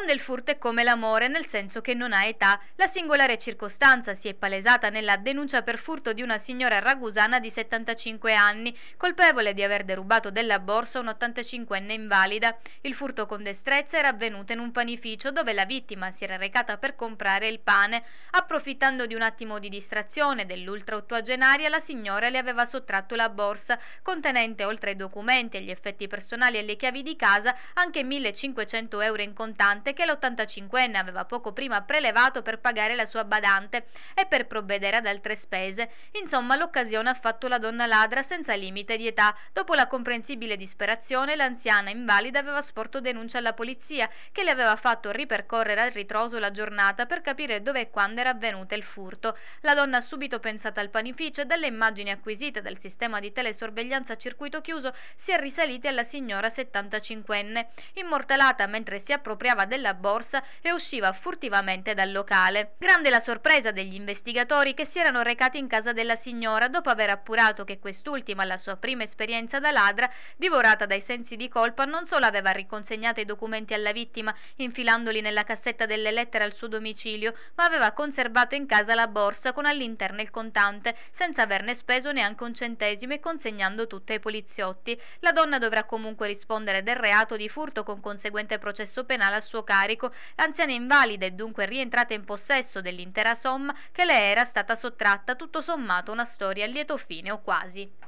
Quando il furto è come l'amore, nel senso che non ha età, la singolare circostanza si è palesata nella denuncia per furto di una signora ragusana di 75 anni, colpevole di aver derubato della borsa un'85enne invalida. Il furto con destrezza era avvenuto in un panificio dove la vittima si era recata per comprare il pane. Approfittando di un attimo di distrazione dell'ultra ottuagenaria, la signora le aveva sottratto la borsa, contenente oltre ai documenti, e gli effetti personali e le chiavi di casa, anche 1500 euro in contante tante che l'85enne aveva poco prima prelevato per pagare la sua badante e per provvedere ad altre spese. Insomma, l'occasione ha fatto la donna ladra senza limite di età. Dopo la comprensibile disperazione, l'anziana invalida aveva sporto denuncia alla polizia, che le aveva fatto ripercorrere al ritroso la giornata per capire dove e quando era avvenuto il furto. La donna ha subito pensato al panificio e dalle immagini acquisite dal sistema di telesorveglianza a circuito chiuso si è risaliti alla signora 75enne. Immortalata mentre si appropriava del della borsa e usciva furtivamente dal locale. Grande la sorpresa degli investigatori che si erano recati in casa della signora dopo aver appurato che quest'ultima, alla sua prima esperienza da ladra, divorata dai sensi di colpa, non solo aveva riconsegnato i documenti alla vittima infilandoli nella cassetta delle lettere al suo domicilio, ma aveva conservato in casa la borsa con all'interno il contante, senza averne speso neanche un centesimo e consegnando tutto ai poliziotti. La donna dovrà comunque rispondere del reato di furto con conseguente processo penale al suo carico, l'anziana invalida è dunque rientrata in possesso dell'intera somma che le era stata sottratta tutto sommato una storia a lieto fine o quasi.